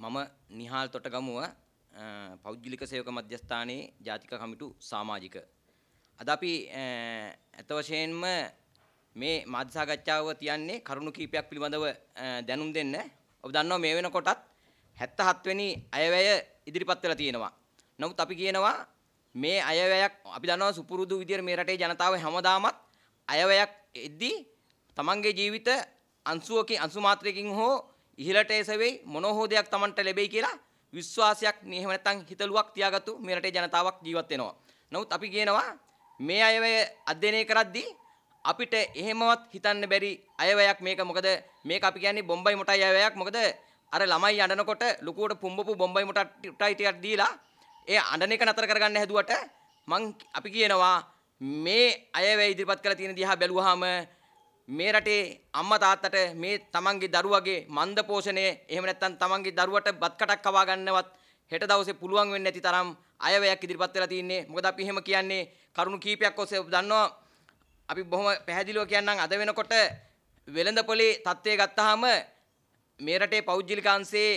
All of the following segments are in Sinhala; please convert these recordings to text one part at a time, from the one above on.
මම නිහාල් තොටගමුව පෞද්ගලික සේවක මධ්‍යස්ථානයේ ජාතික කමිටු සමාජික. අද අපි ඇත වශයෙන්ම මේ මාධ්‍ය සාකච්ඡාව තියන්නේ කරුණු කීපයක් පිළිබඳව දැනුම් දෙන්න. ඔබ දන්නවා මේ වෙනකොටත් 77 වෙනි අයවැය ඉදිරිපත් වෙලා තියෙනවා. නමුත් අපි කියනවා මේ අයවැයක් අපි දන්නවා සුපුරුදු විදියට මේ රටේ ජනතාව හැමදාමත් අයවැයක් එද්දී තමන්ගේ ජීවිත අංශුවකින් අංශු මාත්‍රයකින් හෝ ඉහළට එසෙවෙයි මොන හෝ දෙයක් Tamanට ලැබෙයි කියලා විශ්වාසයක් නේ එහෙම නැත්නම් හිතලුවක් තියාගත්තු මේ රටේ ජනතාවක් ජීවත් වෙනවා. නමුත් අපි කියනවා මේ අයවැය අධ්‍යයනය කරද්දී අපිට එහෙමවත් හිතන්න බැරි අයවැයක් මේක මොකද මේක අපි කියන්නේ බොම්බයි මොටයි අයවැයක් මොකද අර ළමයි අඬනකොට ලුකුවට පුම්බපු බොම්බයි මොටටයි ටිකක් දීලා ඒ අඬන එක නතර කරගන්න හැදුවට මං අපි කියනවා මේ අයවැය ඉදිරිපත් කරලා තියෙන දිහා බැලුවාම මේ රටේ අම්මා තාත්තට මේ තමන්ගේ දරුවගේ මන්ද පෝෂණය එහෙම නැත්නම් තමන්ගේ දරුවට බත් කටක් කවා ගන්නවත් හෙට දවසේ පුළුවන් වෙන්නේ නැති තරම් අයවැයක් ඉදිරිපත් වෙලා තින්නේ. මොකද අපි එහෙම කියන්නේ කරුණු කීපයක් ඔස්සේ දන්නවා. අපි බොහොම පැහැදිලිව කියන්නම් අද වෙනකොට වෙළඳපොලේ තත්ත්වය ගත්තාම මේ රටේ පෞද්ගලික අංශයේ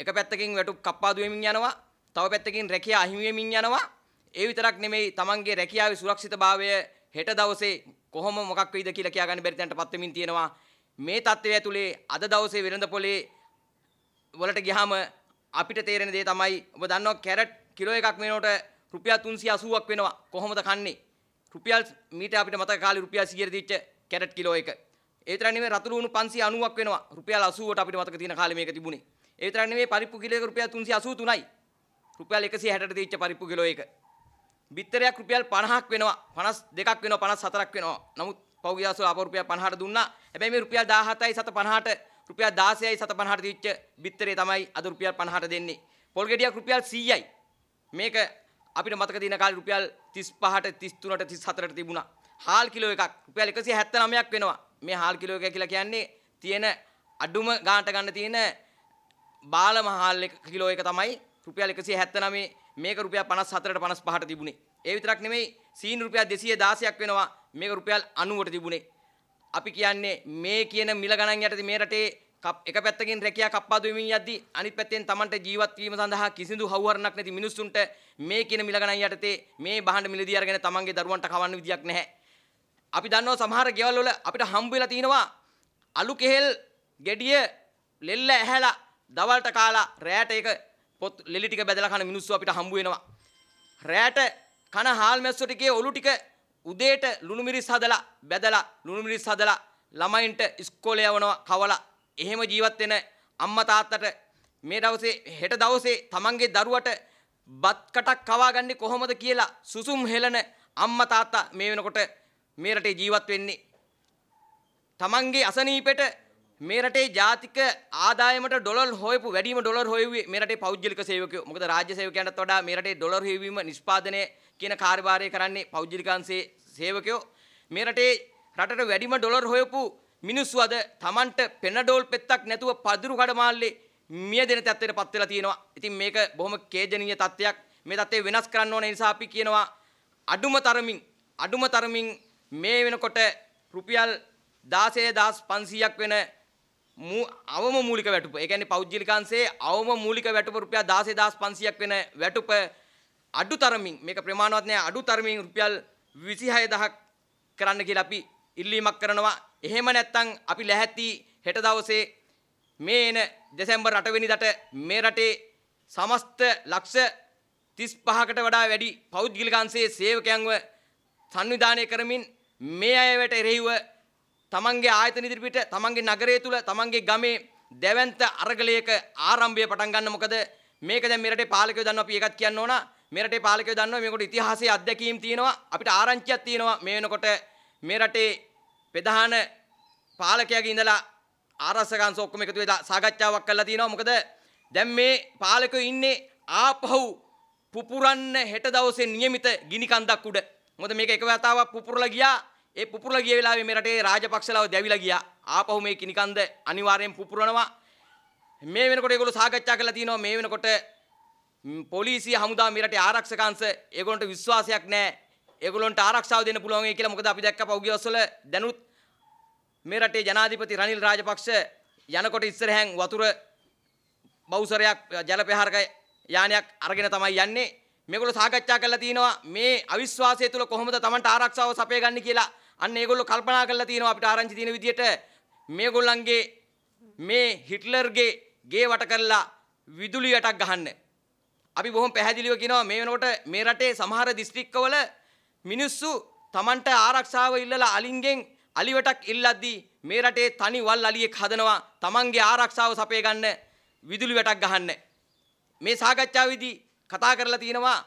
එක පැත්තකින් වැටුප් කප්පාදු වෙමින් යනවා. තව පැත්තකින් රැකියා අහිමි වෙමින් යනවා. ඒ විතරක් නෙමෙයි තමන්ගේ රැකියාවේ සුරක්ෂිතභාවය හෙට දවසේ කොහොම මොකක් වෙයිද කියලා කියාගන්න බැරි තැනටපත් වෙමින් තියෙනවා. මේ தත්ත්වය ඇතුලේ අද දවසේ වෙළඳ පොලේ වලට ගියාම අපිට තේරෙන දේ තමයි ඔබ දන්නවා කැරට් කිලෝ එකක් වෙනකොට රුපියල් 380ක් වෙනවා. කොහොමද කන්නේ? රුපියල් මීට අපිට මතක කාලේ රුපියල් 100ට දීච්ච කැරට් කිලෝ එක. ඒ විතරක් නෙමෙයි රතුළු උණු 590ක් වෙනවා. රුපියල් 80ට අපිට මතක තියෙන කාලේ මේක තිබුණේ. ඒ විතරක් නෙමෙයි පරිප්පු කිලෝ එක රුපියල් 383යි. රුපියල් 160ට දීච්ච පරිප්පු කිලෝ එක. බිත්තරයක් රුපියල් 50ක් වෙනවා 52ක් වෙනවා 54ක් වෙනවා. නමුත් පෞගිය දවස්වල ආපහු රුපියල් 50ට දුන්නා. හැබැයි මේ රුපියල් 17යි 750ට රුපියල් 16යි 750ට දීච්ච බිත්තරේ තමයි අද රුපියල් 50ට දෙන්නේ. පොල් ගෙඩියක් රුපියල් 100යි. මේක අපිට මතක තියෙන කාලේ රුපියල් 35ට 33ට 34ට තිබුණා. හාල් කිලෝ එකක් රුපියල් 179ක් වෙනවා. මේ හාල් කිලෝ එක කියලා කියන්නේ තියෙන අඩුම ගානට ගන්න තියෙන බාලම හාල් එක කිලෝ එක තමයි රුපියල් 179 මේක රුපියල් 54ට 55ට තිබුණේ. ඒ විතරක් නෙමෙයි සීන් රුපියල් 216ක් වෙනවා මේක රුපියල් 90ට තිබුණේ. අපි කියන්නේ මේ කියන මිල ගණන් යටතේ මේ රටේ එක පැත්තකින් රැකියා කප්පාදු වෙමින් යද්දී අනිත් පැත්තෙන් Tamanට ජීවත් වීම සඳහා කිසිදු හවුහරණක් නැති මිනිස්සුන්ට මේ කියන මිල ගණන් යටතේ මේ බහඬ මිලදී අරගෙන Tamanගේ දරුවන්ට කවන්න විදියක් නැහැ. අපි දන්නවා සමහර ගෙවල් වල අපිට හම්බ වෙලා තිනවා අලු කෙහෙල් gediya ලෙල්ල ඇහැලා දවල්ට කාලා රෑට ඒක පොත් ලෙලි ටික බැදලා කන මිනිස්සු අපිට හම්බ වෙනවා. රෑට කන හාල් මැස්සොට ගියේ ඔලු ටික උදේට ලුණු මිරිස් හදලා බැදලා ලුණු මිරිස් හදලා ළමයින්ට ඉස්කෝලේ යවනවා කවලා එහෙම ජීවත් වෙන අම්මා තාත්තට මේ දවසේ හෙට දවසේ තමන්ගේ දරුවට බත් කටක් කවාගන්නේ කොහොමද කියලා සුසුම් හෙලන අම්මා තාත්තා මේ වෙනකොට මේ රටේ ජීවත් වෙන්නේ තමන්ගේ අසනීපෙට මේ රටේ ජාතික ආදායමට ඩොලර් හොයපු වැඩිම ඩොලර් හොයුවේ මේ රටේ පෞද්ගලික සේවකයෝ. මොකද රාජ්‍ය සේවකයන්ටත් වඩා මේ රටේ ඩොලර් හොයවීම නිෂ්පාදනය කියන කාර්යභාරය කරන්නේ පෞද්ගලිකංශයේ සේවකයෝ. මේ රටේ රටට වැඩිම ඩොලර් හොයපු මිනිස්සු අද Tamanට පෙනඩෝල් පෙත්තක් නැතුව පදුරු කඩමාල්ලේ මියදෙන තත්ත්වයට පත් වෙලා තියෙනවා. ඉතින් මේක බොහොම කේජනීය තත්ත්වයක්. මේ තත්ත්වය වෙනස් කරන්න ඕන නිසා අපි කියනවා අඩුම තරමින් අඩුම තරමින් මේ වෙනකොට රුපියල් 16 1500ක් වෙන අවම මූලික වැටුප. ඒ කියන්නේ පෞද්ගලිකංශයේ අවම මූලික වැටුප රුපියල් 16500ක් වෙන වැටුප අඩු තරමින් මේක ප්‍රමාණවත් නෑ අඩු තරමින් රුපියල් 26000ක් කරන්න කියලා අපි ඉල්ලීමක් කරනවා. එහෙම නැත්නම් අපි ලැහැත්ති හෙට දවසේ මේ එන දෙසැම්බර් 8 වෙනිදාට මේ රටේ සමස්ත ලක්ෂ 35කට වඩා වැඩි පෞද්ගලිකංශයේ සේවකයන්ව සංවිධානය කරමින් මේ අයවට එරෙහිව තමන්ගේ ආයතන ඉදිරිපිට තමන්ගේ නගරය තුල තමන්ගේ ගමේ දැවැන්ත අරගලයක ආරම්භය පටන් ගන්න මොකද මේක දැන් මෙරටේ පාලකයෝ දන්නවා අපි ඒකත් කියන්න ඕන මෙරටේ පාලකයෝ දන්නවා මේකට ඉතිහාසයේ අත්දැකීම් තියෙනවා අපිට ආරංචියක් තියෙනවා මේ වෙනකොට මේ රටේ ප්‍රධාන පාලකයාගේ ඉඳලා ආරස්සකංශ ඔක්කොම එකතු වෙලා සාකච්ඡාවක් කරලා තියෙනවා මොකද දැන් මේ පාලකයෝ ඉන්නේ ආපහු පුපුරන්න හෙට දවසේ નિયમિત ගිනි කන්දක් උඩ මොකද මේක එක වතාවක් පුපුරලා ගියා ඒ පුපුරලා ගිය වෙලාවේ මේ රටේ රාජපක්ෂලාව දැවිලා ගියා. ආපහු මේ කිනිකන්ද අනිවාර්යෙන් පුපුරනවා. මේ වෙනකොට ඒගොල්ලෝ සාකච්ඡා කරලා තිනවා මේ වෙනකොට පොලිසිය හමුදා මේ රටේ ආරක්ෂක අංශ ඒගොල්ලන්ට විශ්වාසයක් නැහැ. ඒගොල්ලන්ට ආරක්ෂාව දෙන්න පුළුවන් වෙයි කියලා මොකද අපි දැක්ක පහුගිය වසරවල දැනුත් මේ රටේ ජනාධිපති රනිල් රාජපක්ෂ යනකොට ඉස්සරහන් වතුර බවුසරයක් ජලපහාරක යානයක් අරගෙන තමයි යන්නේ. මේගොල්ලෝ සාකච්ඡා කරලා තිනවා මේ අවිශ්වාසය තුල කොහොමද Tamanට ආරක්ෂාව සපය ගන්න කියලා. අන්න ඒගොල්ලෝ කල්පනා කරලා තිනවා අපිට ආරංචි තියෙන විදියට මේගොල්ලන්ගේ මේ හිට්ලර්ගේ ගේ වට කරලා විදුලි යටක් ගහන්න. අපි බොහොම පැහැදිලිව කියනවා මේ වෙනකොට මේ රටේ සමහර දිස්ත්‍රික්කවල මිනිස්සු Tamanට ආරක්ෂාව ඉල්ලලා අලින්ගෙන් අලිවටක් ඉල්ලද්දී මේ රටේ තනි වල් අලියෙක් හදනවා Tamanගේ ආරක්ෂාව සපය ගන්න විදුලි වැටක් ගහන්න. මේ සාකච්ඡාවේදී කතා කරලා තියෙනවා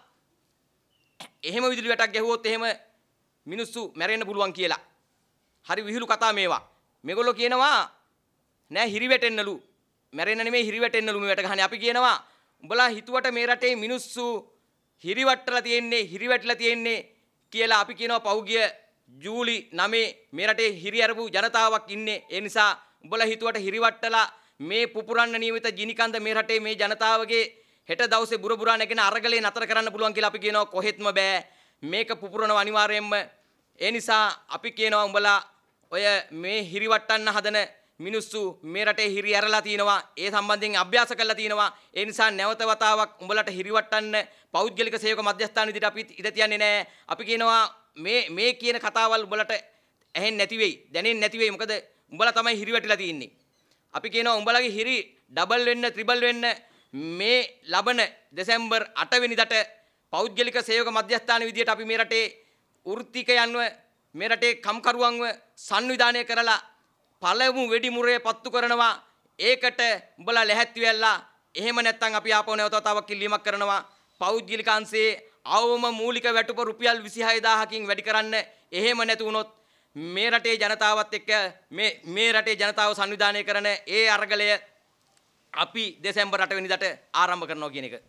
එහෙම විදුලි වැටක් ගැහුවොත් එහෙම මිනිස්සු මැරෙන්න පුළුවන් කියලා. හරි විහිළු කතා මේවා. මේගොල්ලෝ කියනවා නෑ හිරි වැටෙන්නලු. මැරෙන්න නෙමෙයි හිරි වැටෙන්නලු මේ වැට ගහන්නේ. අපි කියනවා උඹලා හිතුවට මේ රටේ මිනිස්සු හිරි වට්ටලා තියෙන්නේ හිරි වැටලා තියෙන්නේ කියලා අපි කියනවා පහුගිය ජූලි 9 මේ රටේ හිරි අරපු ජනතාවක් ඉන්නේ. ඒ නිසා උඹලා හිතුවට හිරි වට්ටලා මේ පුපුරන්න නියමිත ජිනිකන්ද මේ රටේ මේ ජනතාවගේ හෙට දවසේ බුරබුරා නැගෙන අරගලේ නතර කරන්න පුළුවන් කියලා අපි කියනවා කොහෙත්ම බෑ මේක පුපුරනව අනිවාර්යයෙන්ම ඒ නිසා අපි කියනවා උඹලා ඔය මේ හිරිවට්ටන්න හදන මිනිස්සු මේ රටේ හිරි ඇරලා තිනවා ඒ සම්බන්ධයෙන් අභ්‍යාස කරලා තිනවා ඒ නිසා නැවත වතාවක් උඹලට හිරිවට්ටන්න පෞද්ගලික සේවක මධ්‍යස්ථාන විදිහට අපි ඉඩ තියන්නේ නැහැ අපි කියනවා මේ මේ කියන කතාවල් උඹලට ඇහෙන්නේ නැති වෙයි දැනෙන්නේ නැති වෙයි මොකද උඹලා තමයි හිරිවැටිලා තින්නේ අපි කියනවා උඹලගේ හිරි ඩබල් වෙන්න ත්‍රිබල් වෙන්න මේ ලබන දෙසැම්බර් 8 වෙනිදාට පෞද්ගලික සේවක මධ්‍යස්ථාන විදියට අපි මේ රටේ වෘත්තිකයන්ව මේ රටේ කම්කරුවන්ව සංවිධානය කරලා පළමු වෙඩි මුරේ පත්තු කරනවා ඒකට උඹලා ලැහැත්ති වෙලා එහෙම නැත්නම් අපි ආපහු නැවතතාවක් කිල්ලීමක් කරනවා පෞද්ගලික අංශයේ අවම මූලික වැටුප රුපියල් 26000කින් වැඩි කරන්න එහෙම නැති වුණොත් මේ රටේ ජනතාවත් එක්ක මේ මේ රටේ ජනතාව සංවිධානය කරන ඒ අරගලය අපි දෙසැම්බර් 8 වෙනිදාට ආරම්භ කරනවා කියන එක.